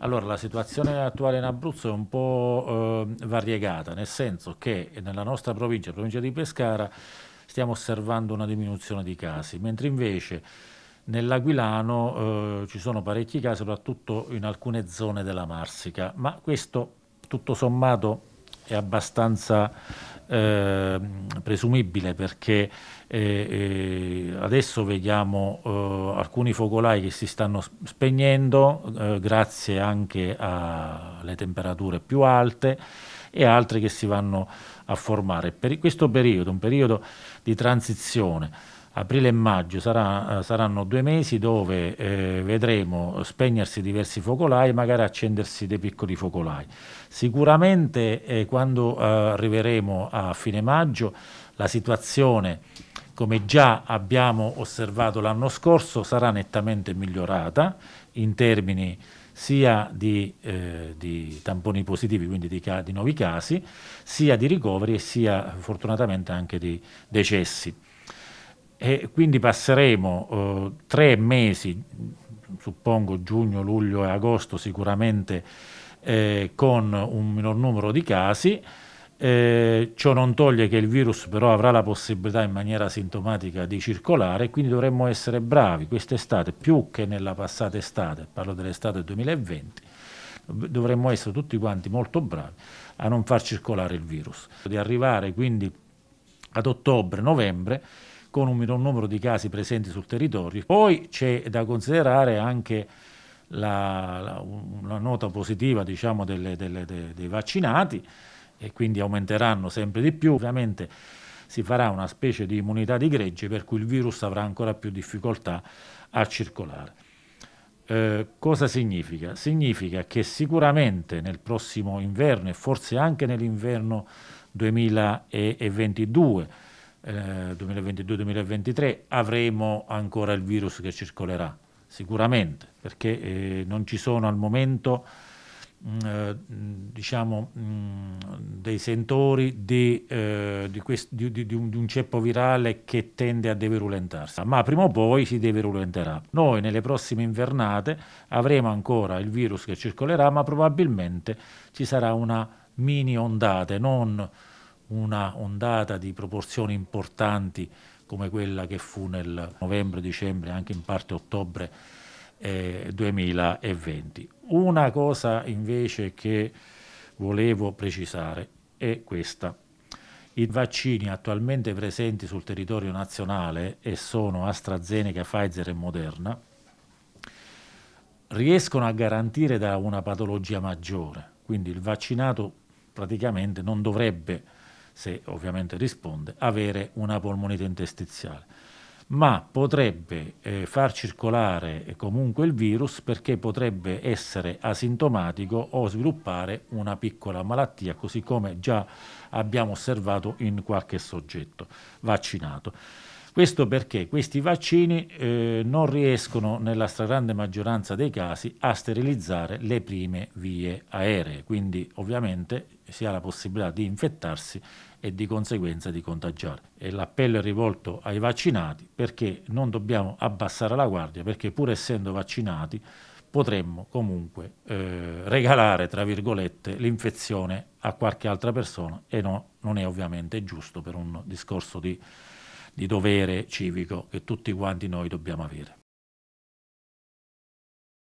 Allora, la situazione attuale in Abruzzo è un po' eh, variegata, nel senso che nella nostra provincia, provincia di Pescara, stiamo osservando una diminuzione di casi, mentre invece nell'Aquilano eh, ci sono parecchi casi, soprattutto in alcune zone della Marsica, ma questo tutto sommato è abbastanza eh, presumibile perché eh, eh, adesso vediamo eh, alcuni focolai che si stanno spegnendo eh, grazie anche alle temperature più alte e altri che si vanno a formare. Per questo periodo, un periodo di transizione, aprile e maggio sarà, saranno due mesi dove eh, vedremo spegnersi diversi focolai e magari accendersi dei piccoli focolai. Sicuramente eh, quando eh, arriveremo a fine maggio la situazione, come già abbiamo osservato l'anno scorso, sarà nettamente migliorata in termini sia di, eh, di tamponi positivi, quindi di, di, nuovi casi, sia di ricoveri e sia fortunatamente anche di decessi. E quindi passeremo eh, tre mesi, suppongo giugno, luglio e agosto sicuramente, eh, con un minor numero di casi. Eh, ciò non toglie che il virus però avrà la possibilità in maniera sintomatica di circolare, quindi dovremmo essere bravi quest'estate, più che nella passata estate, parlo dell'estate 2020, dovremmo essere tutti quanti molto bravi a non far circolare il virus, di arrivare quindi ad ottobre, novembre con un minor numero di casi presenti sul territorio. Poi c'è da considerare anche la, la, una nota positiva diciamo, delle, delle, dei, dei vaccinati e quindi aumenteranno sempre di più. Ovviamente si farà una specie di immunità di gregge per cui il virus avrà ancora più difficoltà a circolare. Eh, cosa significa? Significa che sicuramente nel prossimo inverno e forse anche nell'inverno 2022 2022-2023 eh, avremo ancora il virus che circolerà, sicuramente, perché eh, non ci sono al momento mh, mm, eh, diciamo, mh, mm, dei sentori di, eh, di, quest, di, di, un, di un ceppo virale che tende a deverulentarsi, ma prima o poi si deverulenterà. Noi nelle prossime invernate avremo ancora il virus che circolerà, ma probabilmente ci sarà una mini ondata, non una ondata di proporzioni importanti come quella che fu nel novembre, dicembre, anche in parte ottobre eh, 2020. Una cosa invece che volevo precisare è questa. I vaccini attualmente presenti sul territorio nazionale, e sono AstraZeneca, Pfizer e Moderna, riescono a garantire da una patologia maggiore, quindi il vaccinato praticamente non dovrebbe se ovviamente risponde, avere una polmonite interstiziale. Ma potrebbe eh, far circolare comunque il virus perché potrebbe essere asintomatico o sviluppare una piccola malattia, così come già abbiamo osservato in qualche soggetto vaccinato. Questo perché questi vaccini eh, non riescono nella stragrande maggioranza dei casi a sterilizzare le prime vie aeree, quindi ovviamente si ha la possibilità di infettarsi e di conseguenza di contagiare. E l'appello è rivolto ai vaccinati perché non dobbiamo abbassare la guardia, perché pur essendo vaccinati potremmo comunque eh, regalare, tra virgolette, l'infezione a qualche altra persona e no, non è ovviamente giusto per un discorso di di dovere civico che tutti quanti noi dobbiamo avere.